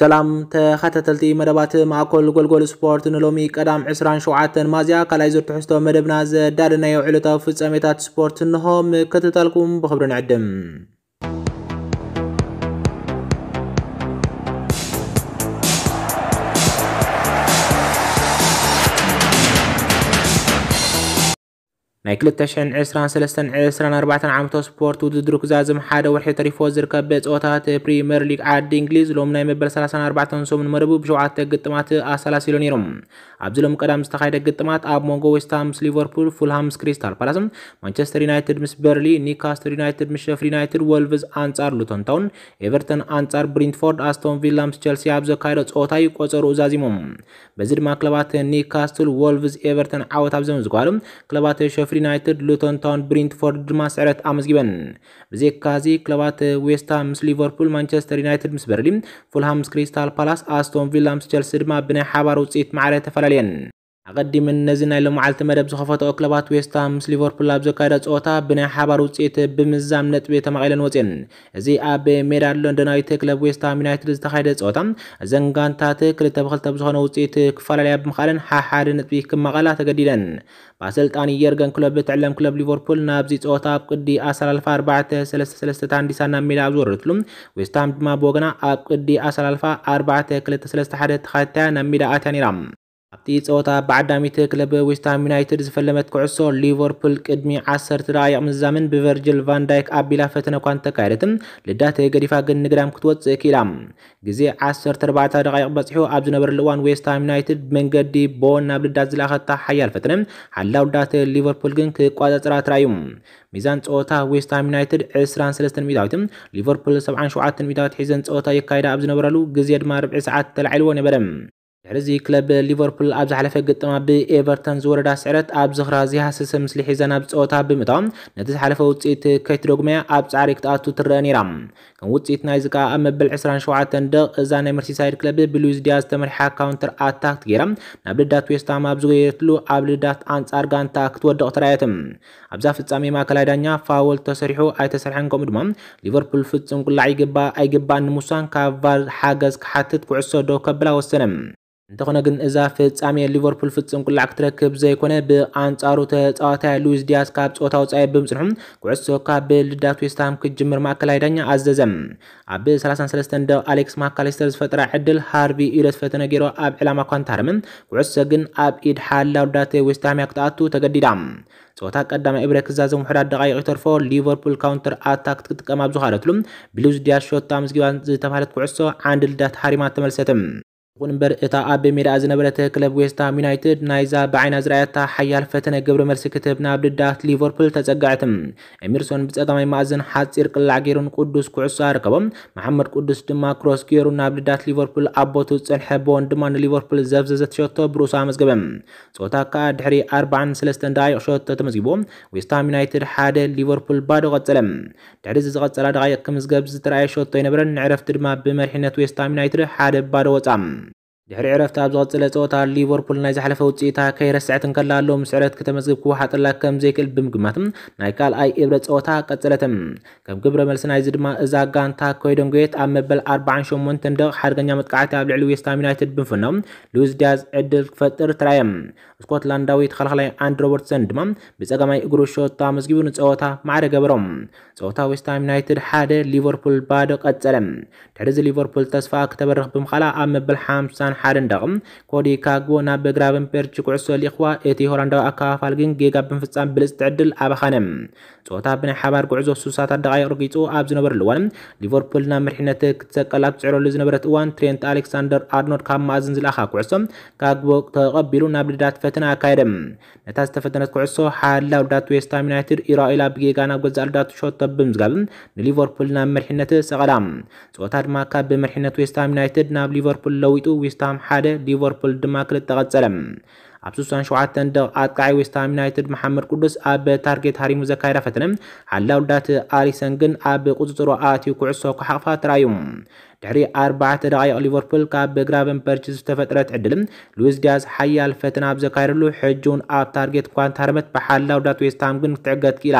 سلام تخاتتلتي مدبات مع كل جول جول سبورت نلومي قدام عسران شوعات مازيا كلاي زر تحستو مدبنا زدادنا يوعلو تفص أميتات سبورت نهم كتتلكم بخبرنا عدم ናይ 223 24 ዓመቶ ስፖርት ውድድር ክዛዝም ሓደ ወርሒ ተሪፎ ዝርከብ ቤት ፀወታት ፕሪምየር ሊግ ዓዲ እንግሊዝ ሎም ናይ መበል 34 ሰሙን መረቡ ብሸውዓተ ግጥማት ኣሳላሲሉ ነይሮም ኣብዚ ሎም ቀዳም ዝተካየደ ግጥማት ኣብ ሞንጎ ዌስትሃም ምስ ሊቨርፑል ፉልሃም ምስ ክሪስታል ፓላስን ማንቸስተር ዩናይትድ ምስ በርሊ ኒካስተር ዩናይትድ ምስ ሸፍሪ ዩናይትድ ወልቭዝ ኣንጻር ሉቶንታውን ኤቨርተን ኣንጻር ብሪንትፎርድ ኣስቶን ቪላ ምስ ቸልሲ ኣብ ዘካየደ ፀወታ ይቆፀሩ እዛዚሞም በዚ ድማ ክለባት ኒካስትል ወልቭዝ ኤቨርተን ዓወት ኣብ ዘመዝጓሎም ክለባት ሸፍሪ ዩናይትድ ሉቶንታውን ብሪንትፎርድ ድማ ስዕረት ኣመዝጊበን ብዘካዚ ክለባት ዌስታ ምስ ሊቨርፑል ማንቸስተር ዩናይትድ ምስ በርሊ ፉልሃም ምስ ክሪስታል ፓላስ ኣስቶን ቪላ ምስ ቸልሲ ድማ ብናይ ሓባር ውፅኢት ማዕረ ተፈላለዩ ይከላልየን ኣቐዲም ነዚ ናይ ሎም መዓልቲ መደብ ዝኸፈትኦ ክለባት ዌስታ ምስ ሊቨርፑል ኣብ ዘካየደ ፀወታ ብናይ ሓባር ውፅኢት ብምዛም ነጥቢ ተማቒለን ወፅን እዚ ኣብ ሜዳ ሎንዶናዊት ክለብ ዌስትሃም ዩናይትድ ዝተካየደ ፀወታ ዘንጋንታት ክልተ ብክልተ ብዝኾነ ውፅኢት ክፈላለያ ብምኽኣለን ሓሓደ ነጥቢ ክመቐላ ተገዲደን ብኣሰልጣኒ የርገን ክለብ ትዕለም ክለብ ሊቨርፑል ናብዚ ፀወታ ኣብ ቅዲ ኣሰላልፋ 433 ታንዲሳ ናብ ሜዳ ኣብ ዝወረደትሉ ዌስታም ድማ ብወገና ኣብ ቅዲ ኣሰላልፋ 421 ተካታያ ናብ ሜዳ ኣትያ ነይራ ኣብቲ ፀወታ ብዓዳሚት ክለብ ዌስትሃም ዩናይትድ ዝፈለመት ኩዕሶ ሊቨርፑል ቅድሚ 10 ደቃይቕ ምዛምን ብቨርጅል ቫንዳይክ ኣቢላ ፈተነ እኳ እንተካየደትን ልዳተ ገዲፋ ግን ንግዳም ክትወፅእ ኪኢላ ግዜ 14 ደቂቕ በፂሑ ኣብ ዝነበረሉ እዋን ዌስትሃም ዩናይትድ ብመንገዲ ቦን ናብ ልዳት ዝለኣኸታ ሓያል ፈተነ ሓላው ልዳት ሊቨርፑል ግን ክቋፀፅራ ተራእዩ ሚዛን ፀወታ ዌስትሃም ዩናይትድ 23 ሚታዊትን ሊቨርፑል 77 ሚታዊት ሒዘን ፀወታ የካይዳ ኣብ ዝነበረሉ ግዜ ድማ ርብዒ ሰዓት ተላዒልዎ ነበረ ድሕሪ እዚ ክለብ ሊቨርፑል ኣብ ዝሓለፈ ግጥማ ብኤቨርተን ዝወረዳ ስዕረት ኣብ ዝኽራ ዝሃሰሰ ምስሊ ሒዘን ኣብ ፀወታ ብምእታም ነቲ ዝሓለፈ ውፅኢት ከይትደጉመያ ኣብ ፃዕሪ ክትኣቱ ትረአ ነይራ ከም ውፅኢት ናይ ከዓ ኣብ መበል 27 ደቕ እዛ ናይ መርሲሳይድ ክለብ ብሉዊዝ ዲያዝ ተመሪሓ ካውንተር ኣታክት ገይራ ናብ ልዳት ዌስትሃም ኣብ ዝገየትሉ ኣብ ልዳት ኣንጻር ጋንታ ክትወድቕ ተረኣየት ኣብዛ ፍጻሜ ማእከላይ ዳኛ ፋወል ተሰሪሑ ኣይተሰርሐን ከምኡ ድማ ሊቨርፑል ፍጹም ቁላዕ ይግባእ ኣይግባእ ንምውሳን ካብ ቫር ሓገዝ ክሓትት ኩዕሶ ዶ ከብላ ወሰነ እንተኾነ ግን እዛ ፍጻሜ ሊቨርፑል ፍጹም ቁላዕ ክትረክብ ዘይኮነ ብኣንጻሩ ተፃዋታይ ሉዊስ ዲያስ ካብ ፆታ ውፃኢ ብምፅንሑ ኩዕሶ ካብ ብልዳት ዌስትሃም ክጅምር ማእከላይ ዳኛ ኣዘዘ ኣብ 33 ደ ኣሌክስ ማካሊስተር ዝፈጠረ ዕድል ሃርቪ ኢሎ ዝፈተነ ገይሮ ኣብ ዕላማ ኳንታርም ኩዕሶ ግን ኣብ ኢድ ሓላ ውዳት ዌስትሃም እያ ክትኣቱ ተገዲዳ ፆታ ቀዳማይ እብረ ክዛዘም ውሕዳት ደቃይቕ ይተርፎ ሊቨርፑል ካውንተር ኣታክት ክትጥቀም ኣብ ዝኻደትሉ ብሉዊስ ዲያስ ሾታ ምዝጊባ ዝተባሃለት ኩዕሶ ዓንዲ ልዳት ሓሪማ ተመልሰትም ይኹን እምበር እታ ኣብ ሜዳኣ ዝነበረተ ክለብ ዌስትሃም ዩናይትድ ናይዛ ብዓይና ዝረኣየታ ሓያል ፈተነ ግብረ መልሲ ክትህብ ናብ ድዳት ሊቨርፑል ተጸጋዕት ኤሚርሶን ብጸጋማይ ማእዝን ሓፂር ቅላዕ ገይሩን ቅዱስ ኩዕሶ ኣርከቦም መሓመድ ቅዱስ ድማ ክሮስ ገይሩ ናብ ልዳት ሊቨርፑል ኣቦቱ ዝፀንሐ ቦን ድማ ንሊቨርፑል ዘብዘዘት ሸቶ ብርእሱ ኣመዝገበ ፆታ ከዓ ድሕሪ 43 ደቂቕ ሸቶ ተመዝጊቦ ዌስትሃም ዩናይትድ ሓደ ሊቨርፑል ባዶ ቀጸለ ድሕሪ ዝቐፀላ ደቂቕ ክምዝገብ ዝተረኣየ ሸቶ ይነበረን ንዕረፍቲ ድማ ብመርሕነት ዌስትሃም ዩናይትድ ሓደ ባዶ ወፃ ድሕሪ ዕረፍቲ ኣብ ዝቐፅለ ፀወታ ሊቨርፑል ናይ ዝሓለፈ ውፅኢታ ከይረስዕት እንከላ ኣሎ ምስ ዕረት ክተመዝግብ ክወሓጥላ ከም ዘይክእል ብምግማት ናይ ካልኣይ እብረ ፀወታ ቀፅለተ ከም ግብረ መልሲ ናይዚ ድማ እዛ ጋንታ ኮይደንጎየት ኣብ መበል 48 ደቕ ሓደገኛ መጥቃዕቲ ኣብ ልዕሊ ዌስታም ዩናይትድ ብምፍኖም ሉዊስ ዲያዝ ዕድል ክፈጥር ትራየም ስኮትላንዳዊት ተከላኻላይ አንድ ሮበርት ድማ ብፀጋማይ እግሩ ሾታ መዝጊቡን ፀወታ ማዕረ ገበሮም ፀወታ ዌስትሃም ዩናይትድ ሓደ ሊቨርፑል ባዶ ቀፀለ ድሕሪ ዚ ሊቨርፑል ተስፋ ክተበርኽ ብምኻላ ኣብ መበል ሓደ ንደቕም ኮዲ ካግቦ ናብ ብግራብን ፔርቺ ኩዕሶ ሊኽዋ እቲ ሆላንዳዊ ኣከፋፋል ግን ጌጋ ብምፍፃም ብልፅ ትዕድል ኣባኸነ ፀወታ ብናይ ሓባር ጉዕዞ ስሳት ኣደቃይ ርጊፁ ኣብ ዝነበረሉ እዋን ሊቨርፑል ናብ ምርሕነት ክትሰቀል ኣብ ትፅዕረሉ ዝነበረት እዋን ትሬንት ኣሌክሳንደር ኣርኖድ ካብ ማእዝን ዝለኣኻ ኩዕሶ ካግቦ ተቐቢሉ ናብ ልዳት ፈ ፈተና ኣካየደ ነታ ዝተፈተነት ኩዕሶ ሓላ ውዳት ዌስታም ዩናይትድ ኢራኢል ኣብጌጋ ናብ ገዛእ ልዳቱ ሾቶ ብምዝጋብ ንሊቨርፑል ናብ መርሕነት ሰቐላ ፀወታ ድማ ካብ ብመርሕነት ዌስታም ዩናይትድ ናብ ሊቨርፑል ለዊጡ ዌስታም ሓደ ሊቨርፑል ድማ ክልተ ተቐፀለ ኣብ 67 ደቂቃ ኣጥቃዒ ዌስትሃም ዩናይትድ መሓመድ ቅዱስ ኣብ ታርጌት ሃሪሙ ዘካይዳ ፈተነ ሓላውልዳት ውዳት ኣሊሰን ግን ኣብ ቁፅፅሮ ኣትዩ ኩዕሶ ክሓቕፋ ተራእዩ ድሕሪ 4 ደቂቕ ሊቨርፑል ካብ ብግራቨን በርች ዝተፈጥረት ዕድል ሉዊስ ዲያዝ ሓያል ፈተና ብዘካየደሉ ሕጁን ኣብ ታርጌት እኳ እንተሃርመት ብሓላው ዳት ዌስትሃም ግን ክትዕገት ክኢላ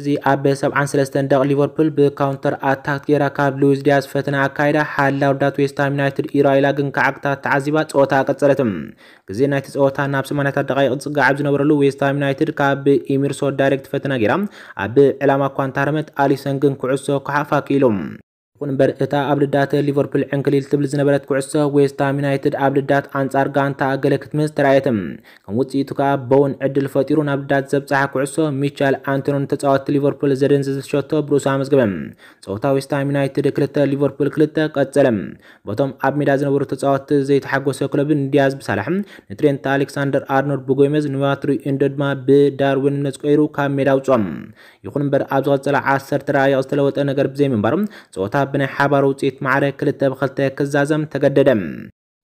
እዚ ኣብ 73 ደቂቕ ሊቨርፑል ብካውንተር ኣታክት ጌራ ካብ ሉዊስ ዲያዝ ፈተና ኣካይዳ ሓላው ዳት ዌስትሃም ዩናይትድ ኢራኢላ ግን ከዓግታ ተዓዚባ ፀወታ ቀፀለት ግዜ ናይቲ ፀወታ ናብ 80 ደቂቕ ፅጋዕ ዝነበረሉ ዌስትሃም ዩናይትድ ካብ ብኢሚርሶ ዳይሬክት ፈተና ጌራ ኣብ ዕላማ እኳ እንተሃርመት ኣሊሰን ግን ኩዕሶ ክሓፋ ክኢሎም እምበር እታ ኣብ ልዳተ ሊቨርፑል ዕንክሊል ትብል ዝነበረት ኩዕሶ ዌስትሃም ዩናይትድ ኣብ ልዳት ኣንጻር ጋንታ ገለ ክትምስ ተራእየት ከም ውፅኢቱ ከዓ በውን ዕድል ፈጢሩ ናብ ልዳት ዘብፅሓ ኩዕሶ ሚቻል አንቶኖን ተፃወቲ ሊቨርፑል ዘደንዝዝ ሸቶ ብሩስ ኣመዝግበ ፀወታ ዌስትሃም ዩናይትድ ክልተ ሊቨርፑል ክልተ ቀፀለ በቶም ኣብ ሜዳ ዝነበሩ ተፃወቲ ዘይተሓጎሰ ክለብን ዲያዝ ብሳላሕ ንትሬንት ኣሌክሳንደር አርኖልድ ብጎይመዝ ንባትሪ ኢንዶ ድማ ብዳርዊን ነፅቀይሩ ካብ ሜዳ ውፅኦም ይኹን እምበር ኣብ ዝቐፀለ ዓሰርተ ተራእያ ዝተለወጠ ነገር ብዘይምንባር ፀወታ ብናይ ሓባር ውፅኢት ማዕረ ክልተ ብክልተ ክዛዘም ተገደደ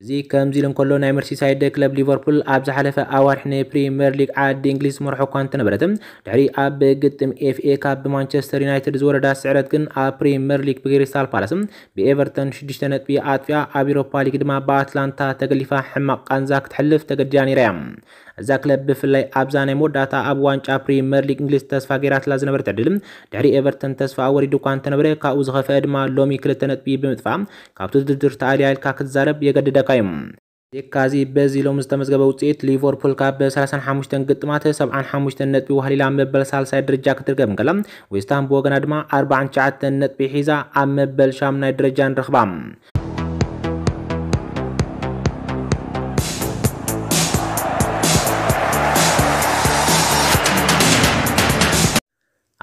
እዚ ከምዚ ኢሉ እንከሎ ናይ መርሲሳይድ ክለብ ሊቨርፑል ኣብ ዝሓለፈ ኣዋርሒ ንፕሪምየር ሊግ ዓዲ እንግሊዝ መርሑ እኳ እንተነበረት ድሕሪ ኣብ ግጥም ኤፍኤ ካብ ብማንቸስተር ዩናይትድ ዝወረዳ ስዕረት ግን ኣብ ፕሪምየር ሊግ ብክሪስታል ፓላስ ብኤቨርተን 6 ነጥቢ ኣጥፍያ ኣብ ኤሮፓ ሊግ ድማ ብኣትላንታ ተገሊፋ ሕማቅ ቃንዛ ክትሕልፍ ተገዲዳ ነይራ እያ እዛ ክለብ ብፍላይ ኣብዛ ናይ መወዳእታ ኣብ ዋንጫ ፕሪምየር ሊግ እንግሊዝ ተስፋ ገይራትላ ዝነበረት ዕድል ድሕሪ ኤቨርተን ተስፋ ኣወሪዱ እኳ እንተነበረ ካብኡ ዝኸፍአ ድማ ሎሚ ክልተ ነጥቢ ብምጥፋእ ካብቲ ውድድር ተኣልያ ኢልካ ክትዛረብ የገድደካ እዩ ዜካዚ በዚ ሎም ዝተመዝገበ ውፅኢት ሊቨርፑል ካብ ብ35 ግጥማት 75 ነጥቢ ዋህሊላ መበል ሳልሳይ ደረጃ ክትርከብ ንከላ ዌስትሃም ብወገና ድማ 49 ነጥቢ ሒዛ ኣብ መበል ሻምናይ ደረጃ ንረኽባ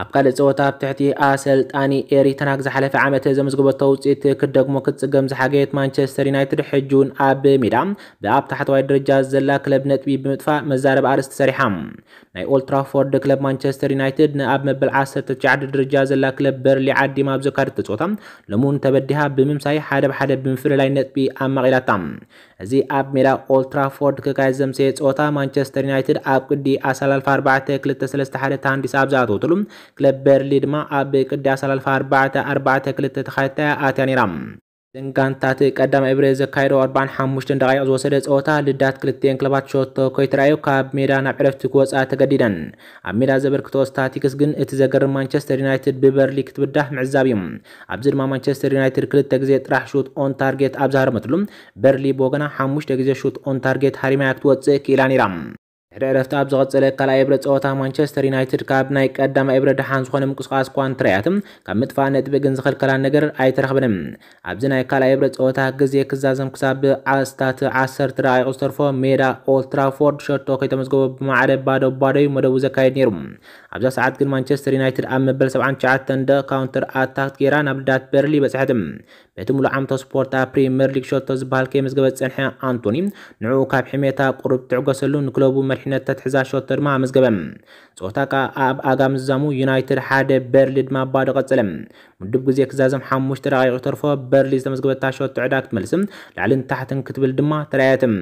ኣብ ካልእ ፀወታ ኣብ ትሕቲ ኣሰልጣኒ ኤሪ ዝሓለፈ ዓመት ዘመዝግበቶ ውፅኢት ክደግሞ ክትፅገም ዝሓገየት ማንቸስተር ዩናይትድ ሕጂ ኣብ ሜዳ ብኣብ ታሕተዋይ ደረጃ ዘላ ክለብ ነጥቢ ብምጥፋእ መዛረብ ኣርእስቲ ሰሪሓ ናይ ኦልትራፎርድ ክለብ ማንቸስተር ዩናይትድ ንኣብ መበል 19 ደረጃ ዘላ ክለብ በርሊ ዓዲማ ኣብ ዘካድተ ፀወታ ሎሚ ተበዲሃ ብምምሳይ ሓደ ብሓደ ብምፍልላይ ነጥቢ ኣማቒላታ እዚ ኣብ ሜዳ ኦልትራፎርድ ክካየድ ዘምሰየ ፀወታ ማንቸስተር ዩናይትድ ኣብ ቅዲ ኣሰላልፋ 4 2 ኣብ ዝኣተወትሉ ክለብ በርሊ ድማ ኣብ ቅዳስ ኣላልፋ 44 ክልተ ተኻይታ ኣትያ ነይራ ዘንጋንታት ቀዳማ እብሪ ዘካይዶ 45 ደቂቕ ዝወሰደ ፀወታ ልዳት ክልተን ክለባት ሸቶ ኮይተረኣዩ ካብ ሜዳ ናብ ዕረፍቲ ክወፃ ተገዲደን ኣብ ሜዳ ዘበርክቶ ስታቲክስ ግን እቲ ዘገርም ማንቸስተር ዩናይትድ ብበርሊ ክትብዳህ ምዕዛብ እዩ ኣብዚ ድማ ማንቸስተር ዩናይትድ ክልተ ግዜ ጥራሕ ሹት ኦን ታርጌት ኣብ ዝሃረመትሉ በርሊ ብወገና 5 ግዜ ሹት ኦን ታርጌት ሃሪማያ ክትወፅእ ክኢላ ነይራ ድሕሪ ዕረፍቲ ኣብ ዝቐፀለ ካልኣይ እብረ ፀወታ ማንቸስተር ዩናይትድ ካብ ናይ ቀዳማ እብረ ድሓን ዝኾነ ምንቅስቃስ እኳ እንትርያት ካብ ምጥፋእ ነጥቢ ግን ዝኽልከላ ነገር ኣይተረኽብንም ኣብዚ ናይ ካልኣይ እብረ ፀወታ ግዜ ክዛዘም ክሳብ ዓስታት 10 ደቂቑ ዝተርፎ ሜዳ ኦልትራፎርድ ሸቶ ከይተመዝገቦ ብመዓለ ባዶ ባዶዩ መደቡ ዘካየድ ነይሩ ኣብዛ ሰዓት ግን ማንቸስተር ዩናይትድ ኣብ መበል 79 ደ ካውንተር ኣታክት ጌራ ናብ ልዳት በርሊ በፅሐት በቲ ሙሉእ ዓምቶ ስፖርት ኣብ ፕሪምየር ሊግ ሸቶ ዝበሃል ከይመዝገበ ፀንሐ ኣንቶኒ ንዕኡ ካብ ሕሜታ ቁሩብ ትዕገሰሉ ንክለቡ መልሒ ድሕነት ተትሕዛ ድማ ኣመዝገበ ፆታ ከዓ ኣብ ኣጋም ዝዛሙ ዩናይትድ ሓደ በርሊ ድማ ኣባዶ ቀፅለ ምድብ ግዜ ክዛዘም ሓሙሽተ ረቂቑ ተርፎ በርሊ ዝተመዝገበታ ሸወት ዕዳ ክትመልስም ላዕልን ታሕትን ክትብል ድማ ተለያየትም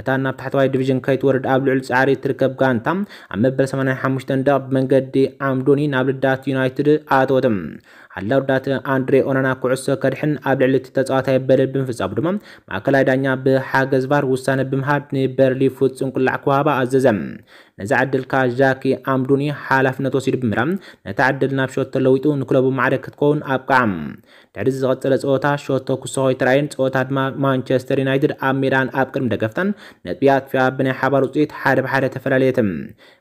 እታ ናብ ታሕተዋይ ዲቪዥን ከይትወርድ ኣብ ልዑል ፃዕሪ ትርከብ ጋንታ ኣብ መበል 85 ደቂቕ ብመንገዲ ኣምዶኒ ናብ ልዳት ዩናይትድ ኣተወትም ሓላው ኣንድሬ አንድሬ ኦናና ኩዕሶ ከድሕን ኣብ ልዕሊ እቲ ተፃዋታይ በደል ብምፍፃሙ ድማ ማእከላይ ዳኛ ብሓገዝ ቫር ውሳነ ብምሃብ ንበርሊ ፍፁም ቅላዕ ክዋሃባ ኣዘዘ ነዚ ዓድል ከዓ ዣኪ ኣምዱኒ ሓላፍነት ወሲዱ ብምራ ነቲ ዓድል ናብ ሸቶ ለዊጡ ንክለቡ ማዕደ ክትከውን ኣብ ድሕሪ ዝቐፀለ ፀወታ ሸቶ ኩሶ ኮይትራይን ፀወታ ድማ ማንቸስተር ዩናይትድ ኣብ ሜዳን ኣብ ቅድሚ ደገፍታን ነጥቢያ ኣጥፊያ ብናይ ሓባር ውፅኢት ሓደ ብሓደ ተፈላለየት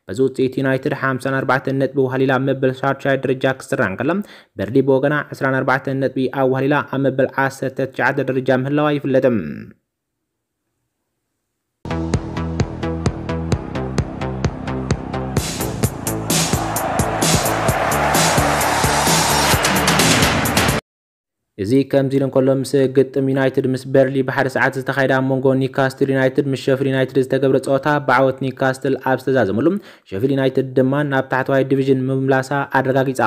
በዚ ውፅኢት ዩናይትድ 54 ነጥቢ ዋሃሊላ መበል 6 ደረጃ ክስራን ከላ በርሊ ብወገና 24 ነጥቢ ኣብ ዋሃሊላ ኣብ መበል 19 ደረጃ ምህላዋ ይፍለጥም እዚ ከምዚ ኢሉ እንከሎ ምስ ግጥም ዩናይትድ ምስ በርሊ ብሓደ ሰዓት ዝተኻይዳ ኣብ መንጎ ኒካስትል ዩናይትድ ምስ ሸፊል ዩናይትድ ዝተገብረ ፀወታ ብዓወት ኒካስትል ኣብ ዝተዛዘመሉ ሸፊል ዩናይትድ ድማ ናብ ታሕተዋይ ዲቪዥን ምምላሳ ኣረጋጊፃ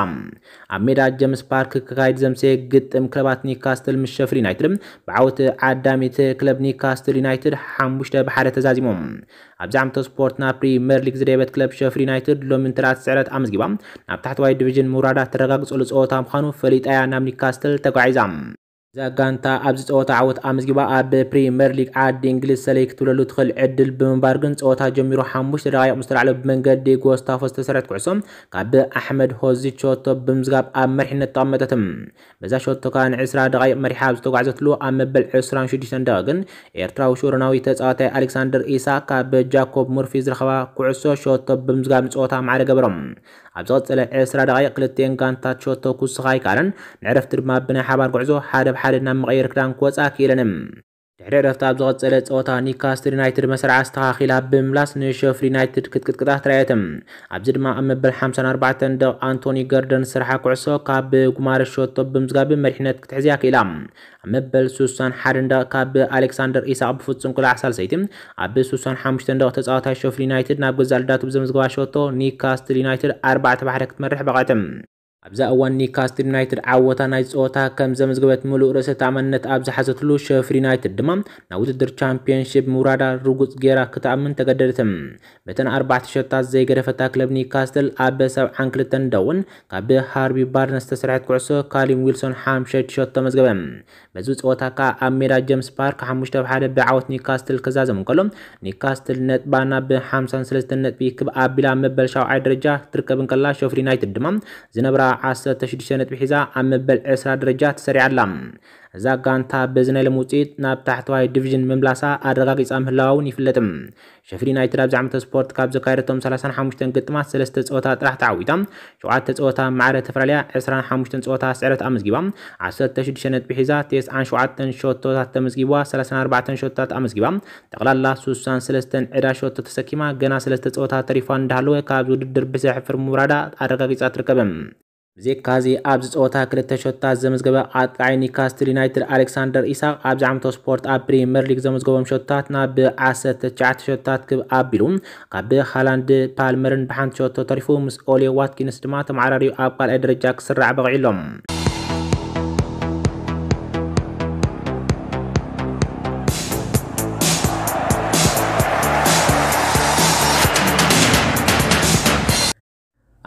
ኣብ ሜዳ ጀምስ ፓርክ ክካይድ ዘምሰየ ግጥም ክለባት ኒካስትል ምስ ሸፊል ዩናይትድ ብዓወት ዓዳሚት ክለብ ኒካስትል ዩናይትድ ሓሙሽተ ብሓደ ተዛዚሞም ኣብዚ ዓመቶ ስፖርት ናብ ፕሪምየር ሊግ ዝደበት ክለብ ሸፍሪ ዩናይትድ ሎሚ ንትራት ስዕረት ኣመዝጊባ ናብ ታሕተዋይ ዲቪዥን ምውራዳ ተረጋግፀሉ ፀወታ ምዃኑ ፈሊጣያ ናብ ኒካስተል ተጓዒዛ እዛ ጋንታ ኣብዚ ፀወታ ዓወት ኣመዝጊባ ኣብ ፕሪምየር ሊግ ዓዲ እንግሊዝ ሰለይክ ትብለሉ ትኽእል ዕድል ብምንባር ግን ፀወታ ጀሚሩ ሓሙሽተ ደቃይቕ ምስ ተላዕለ ብመንገዲ ጎስታፎ ዝተሰርሐት ኩዕሶም ካብ ኣሕመድ ሆዚ ሸቶ ብምዝጋብ ኣብ መሪሕነት ተቐመጠትም በዛ ሸቶ ከዓ ን20 ደቃይቕ መሪሓ ኣብ ዝተጓዕዘትሉ ኣብ መበል 26 ደቂቕ ግን ኤርትራዊ ሹርናዊ ተፃዋታይ ኣሌክሳንደር ኢሳ ካብ ጃኮብ ሙርፊ ዝረኸባ ኩዕሶ ሸቶ ብምዝጋብ ንፀወታ ማዕረ ገበሮም ኣብ ዝቐፀለ 20 ደቃይቕ ክልተን ጋንታት ሸቶ ክውስኻ ኣይከኣለን ንዕረፍቲ ድማ ብናይ ሓባር ጉዕዞ ሓደ ሓደ ናብ መቐየር ክዳን ክወፃ ክኢለንም ድሕሪ ዕረፍቲ ኣብ ዝቐፀለ ፀወታ ኒካስትል ዩናይትድ መስርዓ ዝተኻኺላ ብምላስ ንሸፍሊ ዩናይትድ ክትቅጥቅጣ ተረኣየትም ኣብዚ ድማ ኣብ መበል 54 ደቕ ኣንቶኒ ገርደን ስራሓ ኩዕሶ ካብ ጉማረ ሸቶ ብምዝጋብ መሪሕነት ክትሕዝያ ክኢላ ኣብ መበል 61 ደቕ ካብ ኣሌክሳንደር ኢሳቅ ብፍፁም ኩላዕ ሳልሰይቲ ኣብ 65 ደቕ ተፃዋታይ ሸፍሊ ዩናይትድ ናብ ገዛእ ልዳቱ ብዘምዝገባ ሸቶ ኒካስትል ዩናይትድ 4 ባሕደ ክትመርሕ በቐትም ኣብዛ እዋን ኒካስት ዩናይትድ ዓወታ ናይ ፀወታ ከም ዘመዝግበት ምሉእ ርእሰ ተኣማንነት ኣብ ዝሓዘትሉ ሸፍሪ ዩናይትድ ድማ ናብ ውድድር ቻምፒዮንሺፕ ምውራዳ ርጉፅ ጌራ ክትኣምን ተገደደት በተን ኣርባዕተ ሸታት ዘይገደፈታ ክለብ ኒካስትል ኣብ 72 ደውን ካብ ሃርቢ ባርነ ዝተሰርሐት ኩዕሶ ካሊም ዊልሶን 5 ሸት ተመዝገበ በዚ ፀወታ ከዓ ኣብ ሜዳ ጀምስ ፓርክ ሓሙሽተ ብሓደ ብዓወት ኒካስትል ክዛዘም ከሎ ኒካስትል ነጥባና ብ53 ነጥቢ ክብ ኣቢላ መበል ሻውዓይ ደረጃ ትርከብን ከላ ሸፍሪ ዩናይትድ ድማ ዝነብራ 16 ነጥቢ ሒዛ ኣብ መበል 20 ደረጃ ተሰሪዓ ኣላ እዛ ጋንታ በዚ ናይ ሎም ውፅኢት ናብ ታሕተዋይ ዲቪዥን ምምላሳ ኣረጋጊፃ ምህላዋ እውን ይፍለጥ ሸፍሪ ዩናይትድ ኣብዚ ዓመተ ስፖርት ካብ ዘካየደቶም 35 ግጥማት 3 ፀወታ ጥራሕ ተዓዊጣ 7 ፀወታ ማዕረ ተፈላለያ 25 ፀወታ ስዕረት ኣመዝጊባ 16 ነጥቢ ሒዛ 97 ሸቶታት ተመዝጊቧ 34 ሸቶታት ኣመዝጊባ ጠቕላላ 63 ዕዳ ሸቶ ተሰኪማ ገና 3 ፀወታ ተሪፋ እንዳሃለወ ካብ ውድድር ብስሕፍር ምውራዳ ኣረጋጊፃ ትርከበ ዜካዚ ኣብዚ ፀወታ ክልተ ሸታት ዘመዝገበ ኣጥቃዒ ኒካስትል ዩናይትድ ኣሌክሳንደር ኢሳቅ ኣብዚ ዓመቶ ስፖርት ኣብ ፕሪምየር ሊግ ዘመዝገቦም ሸታት ናብ 19 ሸታት ክብ ኣቢሉ ካብ ሃላንድ ፓልመርን ብሓንቲ ሸቶ ተሪፉ ምስ ኦሌ ዋትኪንስ ድማ ተመዓራርዩ ኣብ ካልኣይ ደረጃ ክስራዕ በቂዒሎም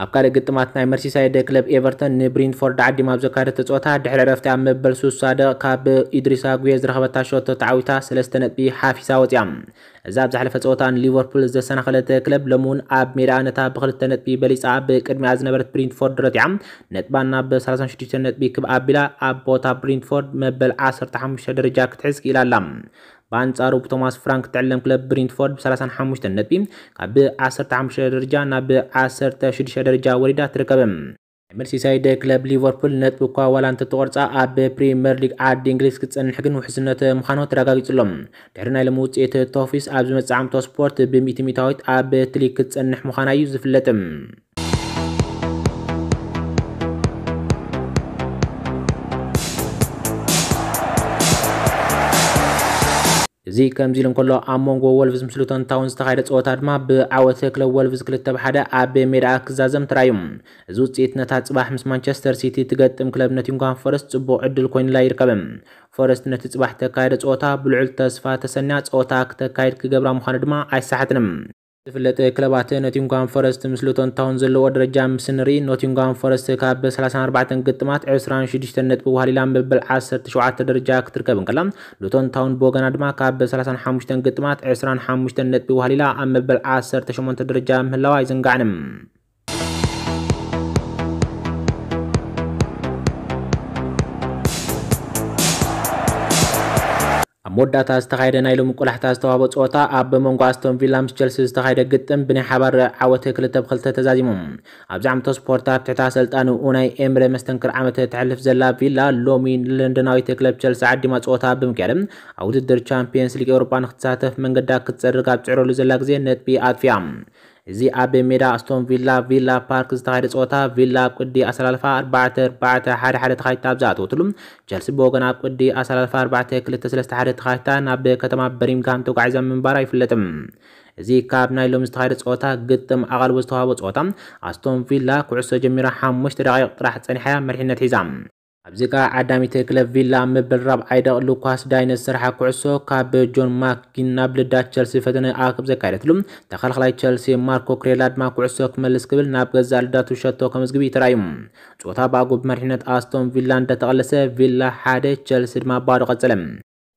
ኣብ ካልእ ግጥማት ናይ መርሲሳይደ ክለብ ኤቨርተን ንብሪንፎርድ ዓዲማ ኣብ ዘካደተ ፀወታ ድሕሪ ረፍቲ ኣብ መበል 60 ካብ ኢድሪሳ ጉየ ዝረኸበታ ሸቶ ተዓዊታ ሰለስተ ነጥቢ ሓፊሳ ወፂያ እዛ ኣብ ዝሓለፈ ፀወታ ንሊቨርፑል ዘሰናኸለተ ክለብ ሎም እውን ኣብ ሜዳ ነታ ብክልተ ነጥቢ በሊፃ ብቅድሚኣ ዝነበረት ብሪንትፎርድ ረቲዓ ነጥባ ብ 36 ነጥቢ ክብ ኣቢላ ኣብ ቦታ ብሪንትፎርድ መበል 15 ደረጃ ክትሕዝ ክኢላ ኣላ ብኣንጻሩ ቶማስ ፍራንክ ትዕለም ክለብ ብሪንትፎርድ 35 ነጥቢ ካብ 15 ደረጃ ናብ 16 ደረጃ ወሪዳ ትርከብ መርሲሳይደ ክለብ ሊቨርፑል ነጥብ እኳ ዋላ እንተተቆርፃ ኣብ ፕሪምየር ሊግ ዓዲ እንግሊዝ ክትፀንሕ ግን ውሕስነት ምዃኖ ተረጋጊፅሎም ድሕሪ ናይ ሎም ውፅኢት ቶፊስ ኣብ ዝመፅእ ዓምቶ ስፖርት ብሚእቲ ሚታዊት ኣብ ትሊግ ክትፀንሕ ምዃና እዩ ዝፍለጥ እዚ ከምዚ ኢሉ እንከሎ ኣብ መንጎ ወልቭዝ ምስ ሉተን ታውን ዝተካየደ ፀወታ ድማ ብዓወተ ክለብ ወልቭዝ ክልተ ብሓደ ኣብ ሜዳኣ ክዛዘም ተራእዩ እዚ ውፅኢት ነታ ፅባሕ ምስ ማንቸስተር ሲቲ ትገጥም ክለብ ኖቲንግሃም ፈረስ ፅቡቅ ዕድል ኮይኑላ ይርከብ ፎረስት ነቲ ፅባሕ ተካየደ ፀወታ ብልዑል ተስፋ ተሰኒያ ፀወታ ክተካየድ ክገብራ ምዃኑ ድማ ኣይሰሓትንም ዝፍለጥ ክለባት ኖቲንጋም ፎረስት ምስሊ ቶንታውን ዘለዎ ደረጃ ምስ ንርኢ ኖቲንጋም ፎረስት ካብ 34 ግጥማት 26 ነጥቢ ዋሃሊላ መበል 17 ደረጃ ክትርከብ እንከላ ሉቶን ታውን ብወገና ድማ ካብ 35 ግጥማት 25 ነጥቢ ዋሃሊላ ኣብ መበል 18 ደረጃ ምህላዋ ይዝንጋዕን ኣብ መወዳእታ ዝተኻየደ ናይ ሎሚ ቆላሕታ ዝተዋህቦ ፀወታ ኣብ ብመንጎ ኣስቶን ቪላ ምስ ቸልሲ ዝተኻየደ ግጥም ብናይ ሓባር ዓወተ 2 ብ ኣብዚ ዓመቶ ስፖርታት ትሕቲ ኣሰልጣኒ ኡናይ ኤምረ መስተንክር ዓመት ትሕልፍ ዘላ ቪላ ሎሚ ንለንደናዊት ክለብ ቸልሲ ዓዲማ ፀወታ ብምክያድ ኣብ ውድድር ቻምፒየንስ ሊግ ኤውሮፓ ንክትሳተፍ መንገዳ ክትፀርግ ኣብ ፅዕረሉ ዘላ ግዜ ነጥቢ ኣጥፊያ እዚ ኣብ ሜዳ ኣስቶን ቪላ ቪላ ፓርክ ዝተካየደ ፀወታ ቪላ ቅዲ ኣሰላልፋ 4 4 ኣብ ዝኣተወ ቸልሲ ብወገን ኣብ ቅዲ ኣሰላልፋ 4 2 3 1 ናብ ከተማ በሪምጋም ተጓዒዛ ምንባር ኣይፍለጥም እዚ ካብ ናይ ሎሚ ዝተካየደ ፀወታ ግጥም ኣቓልቦ ዝተዋህቦ ፀወታ ኣስቶን ቪላ ኩዕሶ ጀሚራ 5 ደቂቕ ጥራሕ ፀኒሐ መሪሕነት ሒዛ ኣብዚ ከዓ ዓዳሚተ ክለብ ቪላ ምብራብ ኣይደቕ ሉካስ ዳይነት ዝስርሓ ኩዕሶ ካብ ጆን ማክጊን ናብ ልዳት ቸልሲ ፈተነ ኣክብ ዘካየደትሉ ተኸልኸላይ ቸልሲ ማርኮ ክሬላ ድማ ኩዕሶ ክመልስ ክብል ናብ ገዛ ልዳቱ ሸቶ ከምዝግብ ይተራእዩ ፆታ ብኣጎ ብመሪሕነት ኣስቶን ቪላ እንደተቐለሰ ቪላ ሓደ ቸልሲ ድማ ባዶ ቐጸለ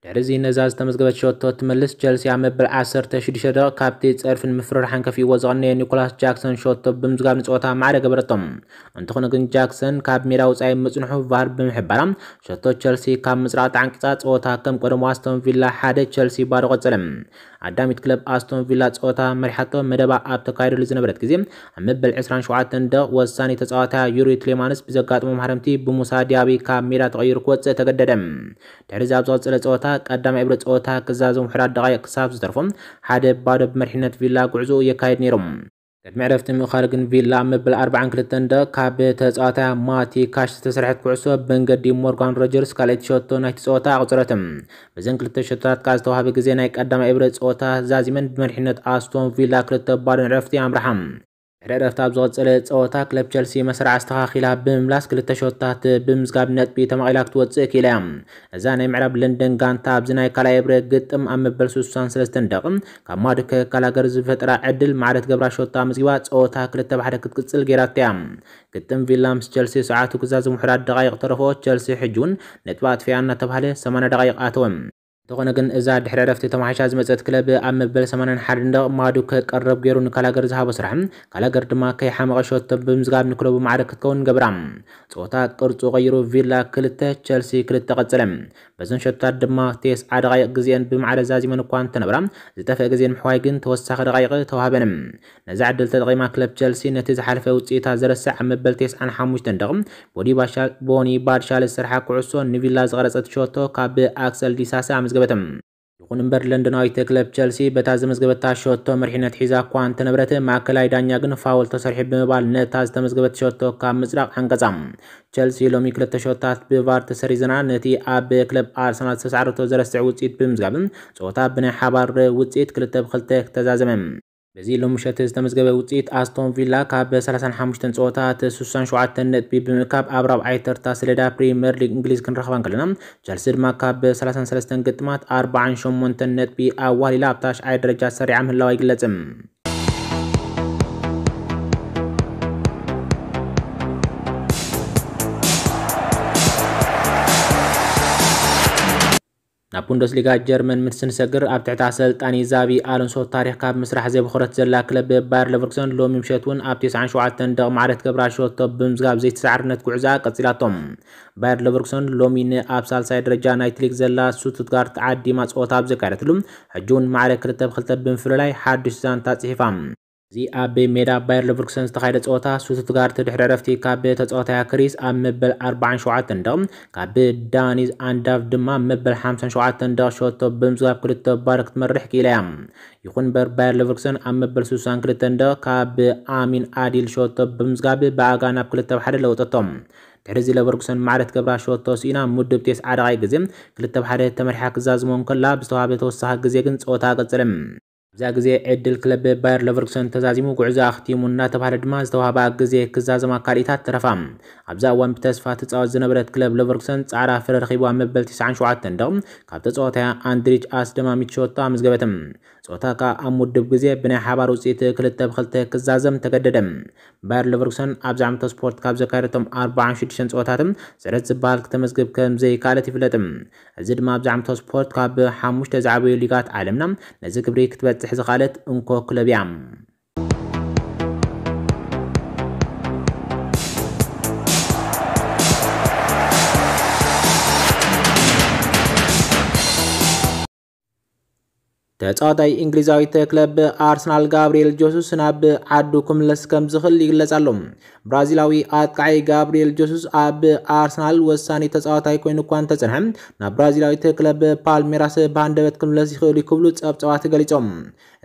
ድሕሪዚ ነዛ ዝተመዝገበት ሸወቶ ትመልስ ቸልሲ ኣብ መበል 16 ደቂቕ ካብቲ ፀርፊን ምፍርር ሓንከፊዎ ዝቐነየ ኒኮላስ ጃክሰን ሸወቶ ብምዝጋብ ንፀወታ ማዕረ ገበረቶም እንትኾነ ግን ጃክሰን ካብ ሜዳ ውፃኢ ምፅንሑ ቫር ብምሕባራ ሸቶ ቸልሲ ካብ ምፅራቅ ተዓንቂፃ ፀወታ ከም ቀደሞ ኣስቶን ቪላ ሓደ ቸልሲ ባዶ ቆፀለ ኣዳሚት ክለብ ኣስቶን ቪላ ፀወታ መሪሓቶ መደባ ኣብ ተካይደሉ ዝነበረት ግዜ ኣብ መበል 27 ደቕ ወሳኒ ተፃዋታ ዩሪ ትሌማንስ ብዘጋጥሞ ማሕረምቲ ብሙሳ ዲያቢ ካብ ሜዳ ተቐይሩ ክወፅእ ተገደደ ድሕሪዚ ኣብ ዝቐፀለ ፀወታ ቀዳማይ እብሪ ፀወታ ክዛዘ ምሕዳር ደቃይቅ ክሳብ ዝተርፎም ሓደ ባዶ ብመሪሕነት ቪላ ጉዕዞ የካየድ ነይሮም ቅድሚ ዕረፍቲ ምኻል ግን ቪላ ምብል 42 ደ ካብ ተፃዋታይ ማቲ ካሽ ዝተሰርሐት ኩዕሶ ብንገዲ ሞርጋን ሮጀርስ ካልአይቲ ሸቶ ናይቲ ፀወታ ኣቑፅረትም ብዘን ክልተ ሸቶታት ካ ዝተዋህበ ግዜ ናይ ቀዳማይ እብሪ ፀወታ ዛዚመን ብመሪሕነት ኣስቶን ቪላ ክልተ ባዶን ዕረፍቲ ኣምርሓም ሕድሕድ ኣብ ዝቐፅል ፀወታ ክለብ ቸልሲ መስርዕ ኣስተኻኺላ ብምምላስ ክልተ ሸወታት ብምዝጋብ ነጥቢ ተማቒላ ክትወፅእ ክኢላ እያ እዛ ናይ ምዕራብ ለንደን ጋንታ ኣብዚ ናይ ካልኣይ ብረ ግጥም ኣብ መበል 63 ደቂ ካብ ማድከ ካላገር ዝፈጥራ ዕድል ማዕረት ገብራ ሸወታ መዝጊባ ፀወታ ክልተ ባሕደ ክትቅፅል ገይራት እያ ግጥም ቪላ ምስ ቸልሲ ሰዓቱ ግዛዝ ምሑዳት ደቓይቕ ተረፍኦ ቸልሲ ሕጂ እውን ነጥቢ ኣጥፍያ እናተባህለ 80 ደቓይቕ ኣተወ እንተኾነ ግን እዛ ድሕሪ ዕረፍቲ ተማሓሻ ዝመፀት ክለብ ኣብ መበል 81 ንደቕ ማዱ ከቀረብ ገይሩ ንካል ሃገር ዝሃቦ ስራሕ ካል ሃገር ድማ ከይሓመቐሸቶ ብምዝጋብ ንክለቡ ማዕረ ክትከውን ገብራ ፆታ ቅርፁ ቀይሩ ቪላ ክልተ ቸልሲ ክልተ ቀፅለ በዘን ሸቶታት ድማ ቴስ ዓ ደቃይቕ ግዜን ብማዕረ ዛዚመን እኳ እንተነብራ ዝጠፍአ ግዜን ምሕዋይ ግን ተወሳኺ ደቃይቕ ተዋሃበን ነዚ ዕድል ተጠቂማ ክለብ ቸልሲ ነቲ ዝሓለፈ ውፅኢታት ዘረስዕ ኣብ መበል 95 ደቕ ቦኒ ባድሻ ዝስርሓ ኩዕሶ ንቪላ ዝቐረፀት ሸቶ ካብ ኣክሰል ዲሳሳ አላስመዝገበትም። ይሁን እምበር ለንደናዊት ክለብ ቸልሲ በታዝ መዝገበት ታሸወቶ መሪሕነት ሒዛ እኳ እንተነበረት ማእከላይ ዳኛ ግን ፋውል ተሰሪሒ ብምባል ነታዝ ተመዝገበት ተሸወቶ ካብ ምጽዳቕ ኣንቀጻም ቸልሲ ሎሚ ክልተ ሸወታት ብቫር ተሰሪዘና ነቲ ኣብ ክለብ ኣርሰናል ዝተሰዓረቶ ዘረስዕ ውፅኢት ብምዝጋብ ጸወታ ብናይ ሓባር ውፅኢት ክልተ ብክልተ ተዛዘመ በዚ ሎም ምሸት ዝተመዝገበ ውፅኢት ኣስቶን ቪላ ካብ 35 ፀወታት 67 ነጥቢ ብምእካብ ኣብ 4 ተርታ ሰሌዳ ፕሪምየር ሊግ እንግሊዝ ክንረኽባን ከለና ቸልሲ ድማ ካብ 33 ግጥማት 48 ነጥቢ ኣዋሊላ ኣብታ 9 ደረጃ ሰሪዓ ምህላዋ ይግለጽ ናብ ቡንደስሊጋ ጀርመን ምስ ትንሰግር ኣብ ትሕቲ ኣሰልጣኒ ዛቢ ኣሎንሶ ታሪክ ካብ ምስራሕ ዘይብኽረት ዘላ ክለብ ባየር ለቨርኩሰን ሎሚ ምሸት እውን ኣብ 97 ደቂ ማዕረት ገብራ ሸቶ ብምዝጋብ ዘይተሰዓርነት ጉዕዛ ቀፂላቶም ባየር ለቨርኩሰን ሎሚ ንኣብ ሳልሳይ ደረጃ ናይቲ ሊግ ዘላ ሱቱትጋርት ዓዲማ ፀወታ ኣብ ዘካየደትሉ ሕጂ እውን ማዕረ ክልተ ብክልተ ብምፍልላይ ሓዱሽ ዛንታ ፅሒፋ እዚ ኣብ ሜዳ ባየር ሌቨርኩሰን ዝተኻየደ ፀወታ ስቱትጋርት ድሕሪ ዕረፍቲ ካብ ተፃወታያ ክሪስ ኣብ መበል 47 ደቂ ካብ ዳኒዝ ኣንዳቭ ድማ መበል 57 ደቂ ሸወቶ ብምፅጋብ ክልተ ባዶ ክትመርሕ ክኢላ እያ ይኹን እምበር ባየር ሌቨርኩሰን ኣብ መበል 62 ደቂ ካብ ኣሚን ኣዲል ሸወቶ ብምፅጋብ ብኣጋ ናብ ክልተ ብሓደ ለውጠቶም ድሕሪ እዚ ለቨርኩሰን ማዕረት ገብራ ሸወቶ ስኢና ምድብ ቴስ ዓዳቃይ ግዜ ክልተ ብሓደ ተመሪሓ ክዛዝሞን ከላ ብዝተዋህበ ተወሳኺ ግዜ ግን ፀወታ ቀፅልም ብዛ ግዜ ዕድል ክለብ ባየር ለቨርኩሰን ተዛዚሙ ጉዕዞ ኣኽቲሙ እናተባሃለ ድማ ዝተዋህባ ግዜ ክዛዘማ ካሊእታት ተረፋ ኣብዛ እዋን ብተስፋ ትፃወት ዝነበረት ክለብ ለቨርኩሰን ፃዕዳ ፍረ ረኺቧ መበል 97 ደቕ ካብ ተፃወታያ አንድሪጅ ኣስ ድማ ሚቾቶ ኣመዝገበት ፆታ ከዓ ኣብ ምድብ ግዜ ብናይ ሓባር ውፅኢት ክልተ ብክልተ ክዛዘም ተገደደ ባየር ለቨርኩሰን ኣብዚ ዓመተ ስፖርት ካብ ዘካየደቶም 46 ፀወታት ስዕረት ዝበሃል ክተመዝግብ ከምዘይካለት ይፍለጥ እዚ ድማ ኣብዚ ዓመተ ስፖርት ካብ ሓሙሽተ ዝዓበዩ ሊጋት ዓለምና ነዚ ክብሪ ክትበፅሕ تحت قالت انكو كلبيعم ተጻዋታይ እንግሊዛዊ ተክለብ አርሰናል ጋብሪኤል ጆሱስ ናብ ዓዱ ክምለስ ከም ዝኽእል ይግለጽ ብራዚላዊ ኣጥቃዓይ ጋብሪኤል ጆሱስ ኣብ ኣርሰናል ወሳኒ ተጻዋታይ ኮይኑ እኳ እንተጸንሐ ናብ ብራዚላዊ ተክለብ ፓልሜራስ ብሃንደበት ክምለስ ይኽእል ይክብሉ ጸብጸባት ገሊፆም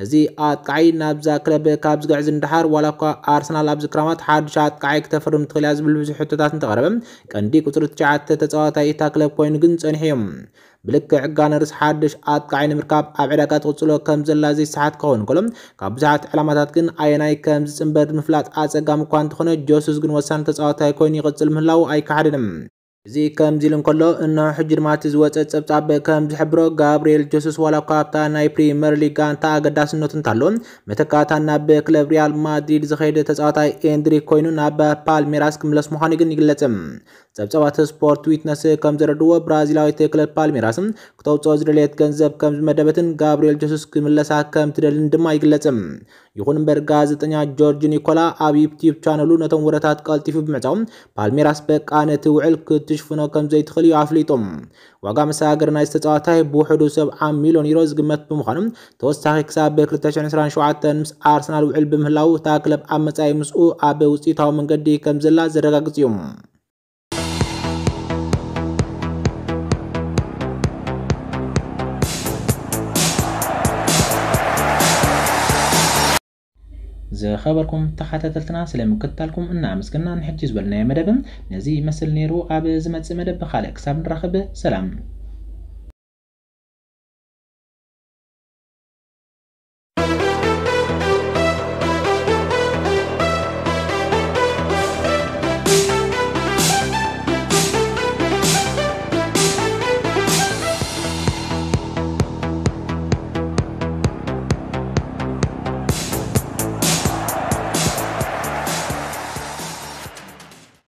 እዚ ኣጥቃዓይ ናብዛ ክለብ ካብ ዝግዕዝ እንዳሓር ዋላ እኳ ኣርሰናል ኣብዚ ክራማት ሓድሽ ኣጥቃዓይ ክተፈርም ትኽእል እያ ዝብል ብዙሕ ሕቶታት እንተቐረበ ቀንዲ ቁፅሪ ትሽዓተ ተጻዋታይ እታ ክለብ ኮይኑ ግን ጸኒሑ እዮም ብልክዕ ሕጋነ ርስ ሓድሽ ኣጥቃዒ ንምርካብ ኣብ ዕዳጋ ትቕፅሎ ከም ዘላ ዘይሰሓት ክኸውን ከሎ ካብ ብዙሓት ዕላማታት ግን ኣየናይ ከም ዝፅምበር ንምፍላጥ ኣፀጋሚ እኳ እንተኾነ ጆስስ ግን ወሳኒ ተፃዋታይ ኮይኑ ይቕፅል ምህላው ኣይከሓደንም እዚ ከምዚ ኢሉ እንከሎ እና ሕጂ ድማ እቲ ዝወፀ ፀብጻብ ከም ዝሕብሮ ጋብርኤል ጀሱስ ዋላ እኳ ኣብታ ናይ ፕሪምየር ሊግ ጋንታ ኣገዳስነቱ እንታለዎ መተካታ ናብ ክለብ ሪያል ማድሪድ ዝኸይደ ተፃዋታይ ኤንድሪክ ኮይኑ ናብ ፓልሜራስ ክምለስ ምዃኑ ግን ይግለጽ ፀብፀባት ስፖርት ዊትነስ ከም ዘረድዎ ብራዚላዊት ክለብ ፓልሜራስ ክተውፅኦ ዝደልየት ገንዘብ ከም ዝመደበትን ጋብርኤል ጀሱስ ክምለሳ ከም ትደልን ድማ ይግለጽ ይኹን እምበር ጋዜጠኛ ጆርጅ ኒኮላ ኣብ ዩቲዩብ ቻነሉ ነቶም ውረታት ቀልጢፉ ብምዕፃው ፓልሜራስ በቃ ነቲ ውዕል ክት ሽ ፍኖ ከም ዘይትኽእል እዩ ኣፍሊጡ ዋጋ መሰጋገር ናይ ዝተፃወታይ ብውሕዱ 70 ሚልዮን ዩሮ ዝግመት ብምዃኑ ተወሳኺ ክሳብ ብ 227 ምስ ኣርሰናል ውዕል ብምህላው እታ ክለብ ኣብ መጻኢ ምስኡ ኣብ ውፅኢታዊ መንገዲ ከም ዘላ ዘረጋግጽ እዩ خبركم تحت تلتنا سلام كتالكم ان عمسكنا نحجز ولنا يا مدبن نزي مثل نيرو عبز مدب سابن رخب سلام